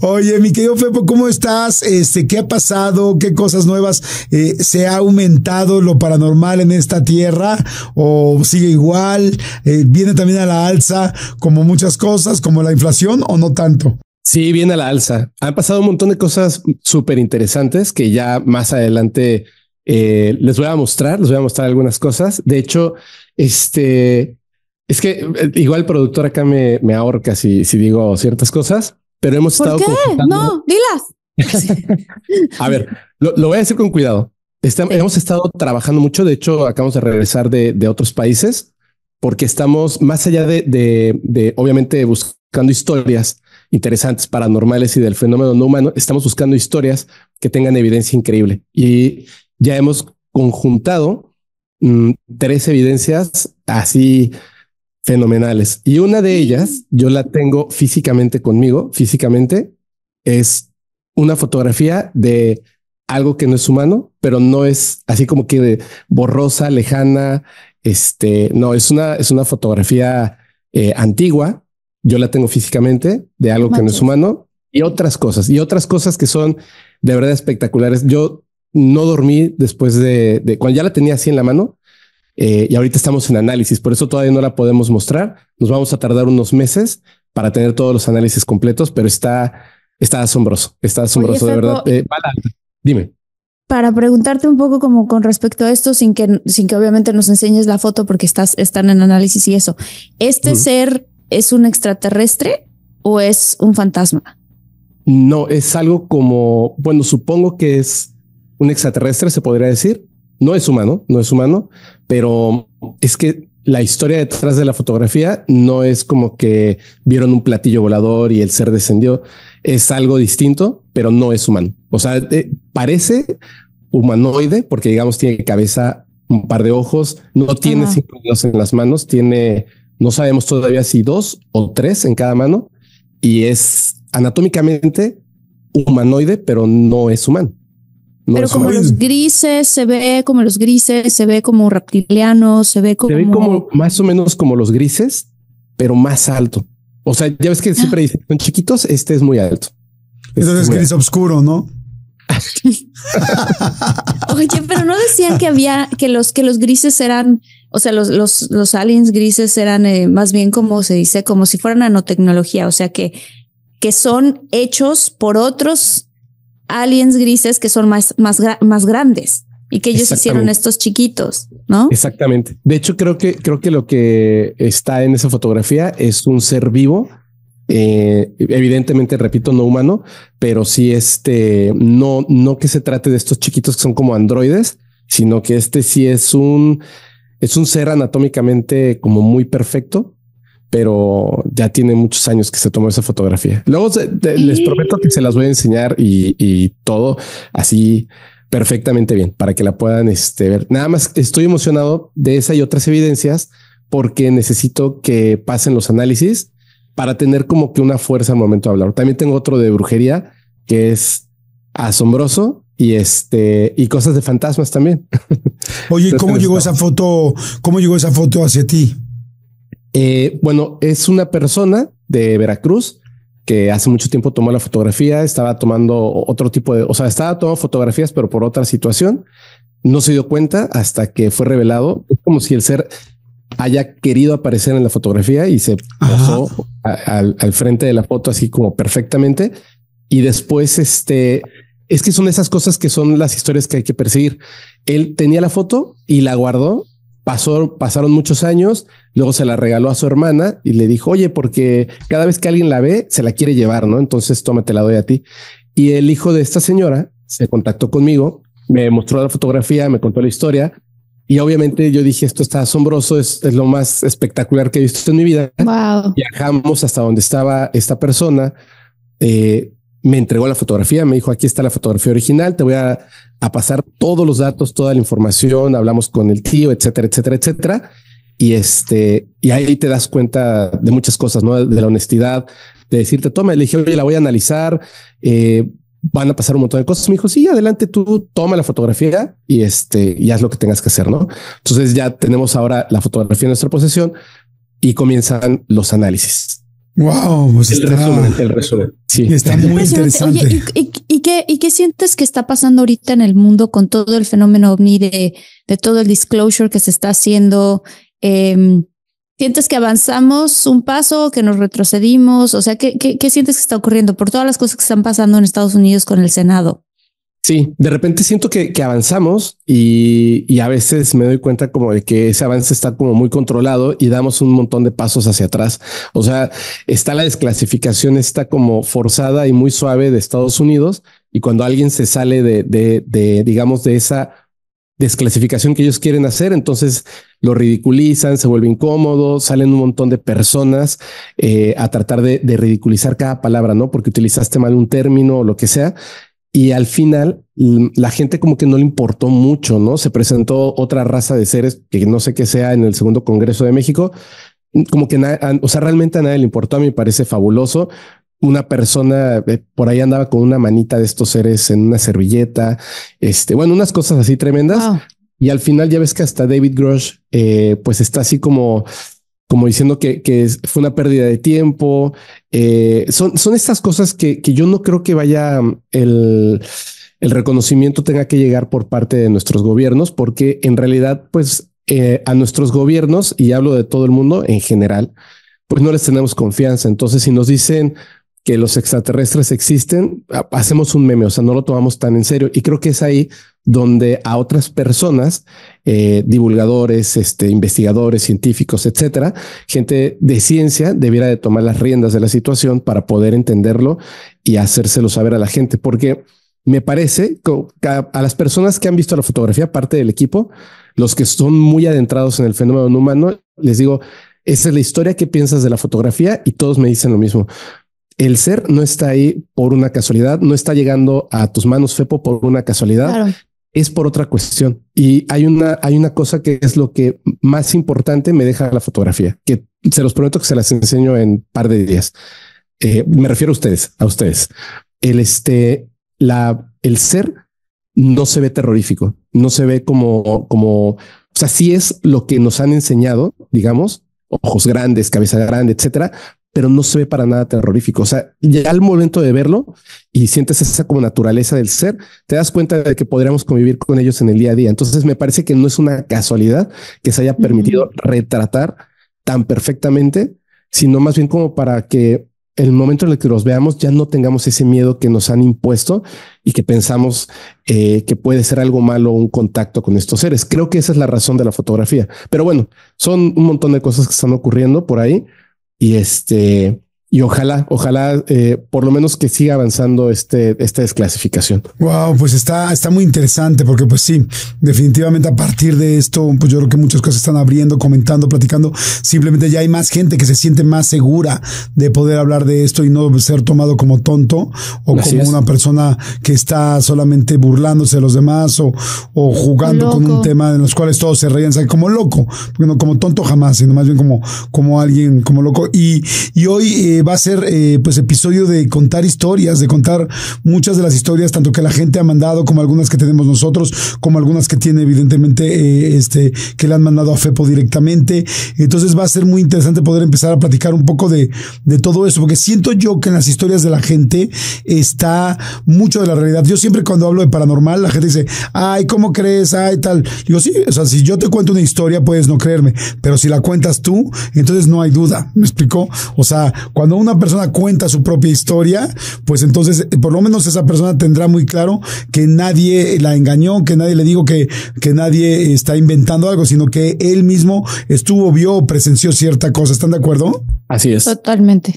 Oye, mi querido Fepo, ¿cómo estás? Este, ¿qué ha pasado? ¿Qué cosas nuevas? Eh, ¿Se ha aumentado lo paranormal en esta tierra? ¿O sigue igual? Eh, ¿Viene también a la alza como muchas cosas, como la inflación o no tanto? Sí, viene a la alza. Han pasado un montón de cosas súper interesantes que ya más adelante eh, les voy a mostrar, les voy a mostrar algunas cosas. De hecho, este es que igual productor acá me, me ahorca si, si digo ciertas cosas pero hemos estado. No, dilas. a ver, lo, voy a decir con cuidado. Este, hemos estado trabajando mucho. De hecho, acabamos de regresar de, otros países porque estamos más allá de, de, obviamente buscando historias interesantes, paranormales y del fenómeno no humano, estamos buscando historias que tengan evidencia increíble. Y ya hemos conjuntado mm, tres evidencias así fenomenales. Y una de ellas, yo la tengo físicamente conmigo, físicamente, es una fotografía de algo que no es humano, pero no es así como que borrosa, lejana. Este no es una, es una fotografía eh, antigua. Yo la tengo físicamente de algo que no es humano y otras cosas y otras cosas que son de verdad espectaculares. Yo no dormí después de, de cuando ya la tenía así en la mano. Eh, y ahorita estamos en análisis, por eso todavía no la podemos mostrar. Nos vamos a tardar unos meses para tener todos los análisis completos, pero está, está asombroso, está asombroso de verdad. Eh, dime. Para preguntarte un poco como con respecto a esto, sin que, sin que obviamente nos enseñes la foto porque estás, están en análisis y eso. ¿Este ser es un extraterrestre o es un fantasma? No, es algo como, bueno, supongo que es un extraterrestre, se podría decir, no es humano, no es humano, pero es que la historia detrás de la fotografía no es como que vieron un platillo volador y el ser descendió. Es algo distinto, pero no es humano. O sea, eh, parece humanoide porque, digamos, tiene cabeza, un par de ojos, no tiene cinco dedos en las manos, tiene, no sabemos todavía si dos o tres en cada mano y es anatómicamente humanoide, pero no es humano. Pero como los grises, se ve como los grises, se ve como reptilianos, se ve como... como más o menos como los grises, pero más alto. O sea, ya ves que siempre ah. dicen, son chiquitos, este es muy alto. Este Entonces es gris oscuro, ¿no? Oye, pero no decían que había, que los, que los grises eran, o sea, los, los, los aliens grises eran eh, más bien como se dice, como si fueran nanotecnología, o sea que, que son hechos por otros aliens grises que son más, más, más grandes y que ellos hicieron estos chiquitos, ¿no? Exactamente. De hecho, creo que, creo que lo que está en esa fotografía es un ser vivo. Eh, evidentemente, repito, no humano, pero sí este, no, no que se trate de estos chiquitos que son como androides, sino que este sí es un, es un ser anatómicamente como muy perfecto, pero ya tiene muchos años que se tomó esa fotografía. Luego les prometo que se las voy a enseñar y, todo así perfectamente bien para que la puedan este, ver. Nada más estoy emocionado de esa y otras evidencias porque necesito que pasen los análisis para tener como que una fuerza al momento de hablar. También tengo otro de brujería que es asombroso y este y cosas de fantasmas también. Oye, ¿cómo llegó esa foto? ¿Cómo llegó esa foto hacia ti? Eh, bueno, es una persona de Veracruz que hace mucho tiempo tomó la fotografía, estaba tomando otro tipo de, o sea, estaba tomando fotografías, pero por otra situación. No se dio cuenta hasta que fue revelado. Es como si el ser haya querido aparecer en la fotografía y se ah. pasó al, al, frente de la foto así como perfectamente. Y después, este, es que son esas cosas que son las historias que hay que perseguir. Él tenía la foto y la guardó Pasó, pasaron muchos años, luego se la regaló a su hermana y le dijo, oye, porque cada vez que alguien la ve, se la quiere llevar, ¿no? Entonces, tómate la doy a ti. Y el hijo de esta señora se contactó conmigo, me mostró la fotografía, me contó la historia y obviamente yo dije, esto está asombroso, es, lo más espectacular que he visto en mi vida. Viajamos hasta donde estaba esta persona. Eh, me entregó la fotografía, me dijo, aquí está la fotografía original, te voy a, pasar todos los datos, toda la información, hablamos con el tío, etcétera, etcétera, etcétera. Y este, y ahí te das cuenta de muchas cosas, ¿no? De la honestidad, de decirte, toma, le dije, oye, la voy a analizar, eh, van a pasar un montón de cosas. Me dijo, sí, adelante, tú toma la fotografía y este, y haz lo que tengas que hacer, ¿no? Entonces ya tenemos ahora la fotografía en nuestra posesión y comienzan los análisis. Wow, pues el, está, resumen, Sí, está, muy interesante. ¿y, qué, ¿y, qué, sientes que está pasando ahorita en el mundo con todo el fenómeno ovni de, de todo el disclosure que se está haciendo? Em, ¿Sientes que avanzamos un paso, que nos retrocedimos? O sea, ¿qué, qué, sientes que está ocurriendo por todas las cosas que están pasando en Estados Unidos con el Senado? Sí, de repente siento que, avanzamos y, a veces me doy cuenta como de que ese avance está como muy controlado y damos un montón de pasos hacia atrás. O sea, está la desclasificación, está como forzada y muy suave de Estados Unidos y cuando alguien se sale de, digamos, de esa desclasificación que ellos quieren hacer, entonces lo ridiculizan, se vuelve incómodo, salen un montón de personas eh, a tratar de, de, ridiculizar cada palabra, ¿no? Porque utilizaste mal un término o lo que sea y al final mm, la gente como que no le importó mucho, ¿no? Se presentó otra raza de seres que no sé qué sea en el segundo Congreso de México, mm, como que, o sea, realmente a nadie le importó, a mí me parece fabuloso. Una persona eh, por ahí andaba con una manita de estos seres en una servilleta, este, bueno, unas cosas así tremendas. Ah. Y al final ya ves que hasta David Grosh, eh, pues está así como, como diciendo que, fue una pérdida de tiempo. Eh, son, son estas cosas que, que yo no creo que vaya mm, el el reconocimiento tenga que llegar por parte de nuestros gobiernos, porque en realidad, pues eh, a nuestros gobiernos, y hablo de todo el mundo en general, pues no les tenemos confianza. Entonces, si nos dicen que los extraterrestres existen, hacemos un meme, o sea, no lo tomamos tan en serio. Y creo que es ahí donde a otras personas, eh, divulgadores, este, investigadores, científicos, etcétera, gente de ciencia debiera de tomar las riendas de la situación para poder entenderlo y hacérselo saber a la gente, porque me parece que a las personas que han visto la fotografía, parte del equipo, los que son muy adentrados en el fenómeno humano, les digo, esa es la historia que piensas de la fotografía y todos me dicen lo mismo. El ser no está ahí por una casualidad, no está llegando a tus manos, Fepo, por una casualidad es por otra cuestión. Y hay una, hay una cosa que es lo que más importante me deja la fotografía, que se los prometo que se las enseño en par de días. Eh, me refiero a ustedes, a ustedes. El este, la, el ser no se ve terrorífico, no se ve como, como, o sea, sí es lo que nos han enseñado, digamos, ojos grandes, cabeza grande, etcétera, pero no se ve para nada terrorífico. O sea, ya al momento de verlo y sientes esa como naturaleza del ser, te das cuenta de que podríamos convivir con ellos en el día a día. Entonces me parece que no es una casualidad que se haya permitido retratar tan perfectamente, sino más bien como para que el momento en el que los veamos ya no tengamos ese miedo que nos han impuesto y que pensamos eh, que puede ser algo malo un contacto con estos seres. Creo que esa es la razón de la fotografía. Pero bueno, son un montón de cosas que están ocurriendo por ahí. Y este, y ojalá, ojalá, eh, por lo menos que siga avanzando este, esta desclasificación. Wow, pues está, está muy interesante porque pues sí, definitivamente a partir de esto, pues yo creo que muchas cosas están abriendo, comentando, platicando. Simplemente ya hay más gente que se siente más segura de poder hablar de esto y no ser tomado como tonto o como una persona que está solamente burlándose de los demás o, jugando con un tema en los cuales todos se reían, como loco, no como tonto jamás, sino más bien como, como alguien, como loco. Y, y hoy, eh, va a ser eh, pues episodio de contar historias, de contar muchas de las historias, tanto que la gente ha mandado, como algunas que tenemos nosotros, como algunas que tiene evidentemente eh, este, que le han mandado a FEPO directamente. Entonces va a ser muy interesante poder empezar a platicar un poco de, todo eso, porque siento yo que en las historias de la gente está mucho de la realidad. Yo siempre cuando hablo de paranormal, la gente dice, ay, ¿cómo crees? Ay, tal. Digo, sí, o sea, si yo te cuento una historia, puedes no creerme, pero si la cuentas tú, entonces no hay duda. ¿Me explicó? O sea, cuando cuando una persona cuenta su propia historia, pues entonces eh, por lo menos esa persona tendrá muy claro que nadie la engañó, que nadie le dijo que, que nadie está inventando algo, sino que él mismo estuvo, vio, presenció cierta cosa. ¿Están de acuerdo? Así es. Totalmente.